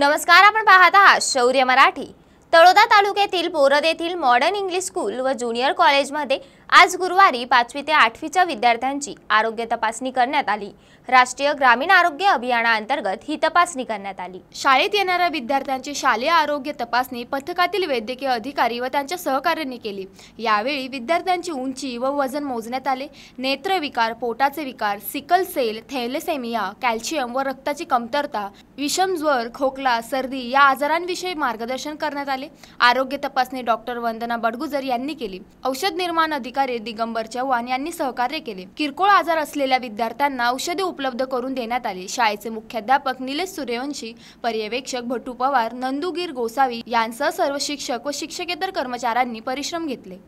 नमस्कार आपण पाहत आहात शौर्य मराठी तळोदा तालुक्यातील बोरद येथील मॉडर्न इंग्लिश स्कूल व ज्युनियर कॉलेजमध्ये आज गुरुवारी पाचवी ते आठवीच्या विद्यार्थ्यांची आरोग्य तपासणी करण्यात आली राष्ट्रीय ग्रामीण आरोग्य अभियानाअंतर्गत ही तपासणी करण्यात आली शाळेत येणाऱ्या विद्यार्थ्यांची शालेय आरोग्य तपासणी पथकातील वैद्यकीय अधिकारी व त्यांच्या सहकार्यांनी केली यावेळी विद्यार्थ्यांची उंची व वजन मोजण्यात आले नेत्रविकार पोटाचे विकार सिकल सेल थैलेसेमिया कॅल्शियम व रक्ताची कमतरता विषम ज्वर खोकला सर्दी या आजारांविषयी मार्गदर्शन करण्यात आले आले आरोग्य तपासणी डॉक्टर वंदना बडगुजर यांनी केली औषध निर्माण अधिकारी दिगंबर चव्हाण यांनी सहकार्य केले किरकोळ आजार असलेल्या विद्यार्थ्यांना औषधे उपलब्ध करून देण्यात आली शाळेचे मुख्याध्यापक निलेश सूर्यवंशी पर्यवेक्षक भटू पवार नंदुगीर गोसावी यांसह सर्व शिक्षक व शिक्षकेतर कर्मचाऱ्यांनी परिश्रम घेतले